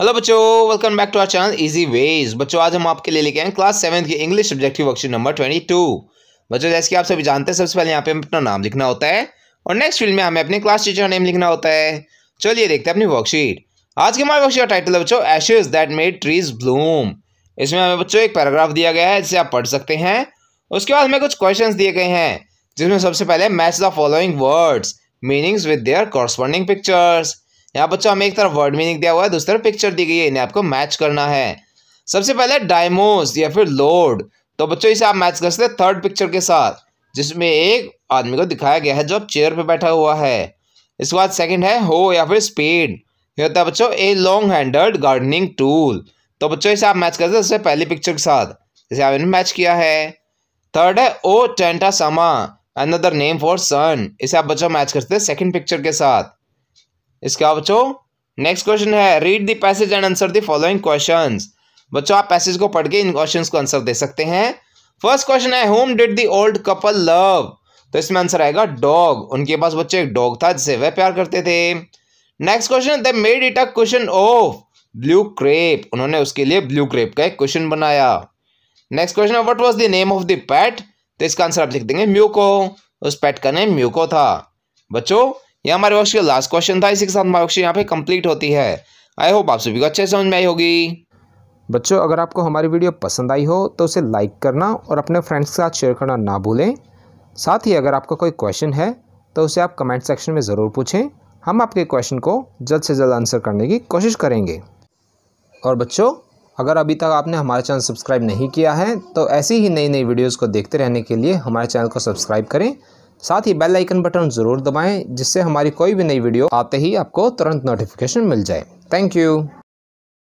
hello बच्चों welcome back to our channel easy ways बच्चों आज हम आपके लिए लेके आए क्लास सेवन की English subjective worksheet number twenty two बच्चों जैसे कि आप सभी जानते हैं सबसे पहले यहाँ पे हमें अपना नाम लिखना होता है और नेक्स्ट फील्ड में हमें अपने क्लास टीचर का नेम लिखना होता है चलिए देखते हैं अपनी वर्कशीट आज की हमारी वर्कशीट का टाइटल है बच्चों ashes that made trees bloom इसमें हमें बच्चों एक पैराग्राफ दिया गया है जिसे आप पढ़ सकते हैं उसके बाद हमें कुछ क्वेश्चन दिए गए हैं जिसमें सबसे पहले match the following words meanings with their corresponding pictures यहाँ बच्चों हमें एक तरफ वर्ड मीनिंग दिया हुआ है दूसरी तरफ पिक्चर दी गई है इन्हें आपको मैच करना है सबसे पहले डायमोस या फिर लोड तो बच्चों इसे आप मैच कर सकते हैं थर्ड पिक्चर के साथ जिसमें एक आदमी को दिखाया गया है जो चेयर पे बैठा हुआ है इसके बाद सेकंड है हो या फिर स्पेड ये होता है बच्चों a long handled gardening tool तो बच्चों इसे आप मैच करते हैं सबसे पहली पिक्चर के साथ इसे आपने मैच किया है थर्ड है ओ टेंटा समा अनदर नेम फॉर सन इसे आप बच्चों मैच सकते हैं सेकेंड पिक्चर के साथ इसके बाद बच्चों नेक्स्ट क्वेश्चन है read the passage and answer the following question बच्चों आप पैसेज को पढ़ के इन क्वेश्चन को आंसर दे सकते हैं फर्स्ट क्वेश्चन है whom did the old couple love तो इसमें आंसर आएगा डॉग उनके पास बच्चे एक डॉग था जिसे वह प्यार करते थे next question the made it a question of blue crepe उन्होंने उसके लिए ब्लू क्रेप का एक क्वेश्चन बनाया नेक्स्ट क्वेश्चन है what was the name of the pet तो इसका आंसर आप लिख देंगे म्यूको उस पैट का नेम म्यूको था बच्चों ये हमारे बॉक्स का लास्ट क्वेश्चन था इसी के साथ हमारे यहाँ पे कंप्लीट होती है आई होप आप सभी को अच्छे समझ में आई होगी बच्चों अगर आपको हमारी वीडियो पसंद आई हो तो उसे लाइक करना और अपने फ्रेंड्स के साथ शेयर करना ना भूलें साथ ही अगर आपका कोई क्वेश्चन है तो उसे आप कमेंट सेक्शन में ज़रूर पूछें हम आपके क्वेश्चन को जल्द से जल्द आंसर करने की कोशिश करेंगे और बच्चों अगर अभी तक आपने हमारा चैनल सब्सक्राइब नहीं किया है तो ऐसी ही नई नई वीडियोज़ को देखते रहने के लिए हमारे चैनल को सब्सक्राइब करें साथ ही बेल आइकन बटन ज़रूर दबाएं जिससे हमारी कोई भी नई वीडियो आते ही आपको तुरंत नोटिफिकेशन मिल जाए थैंक यू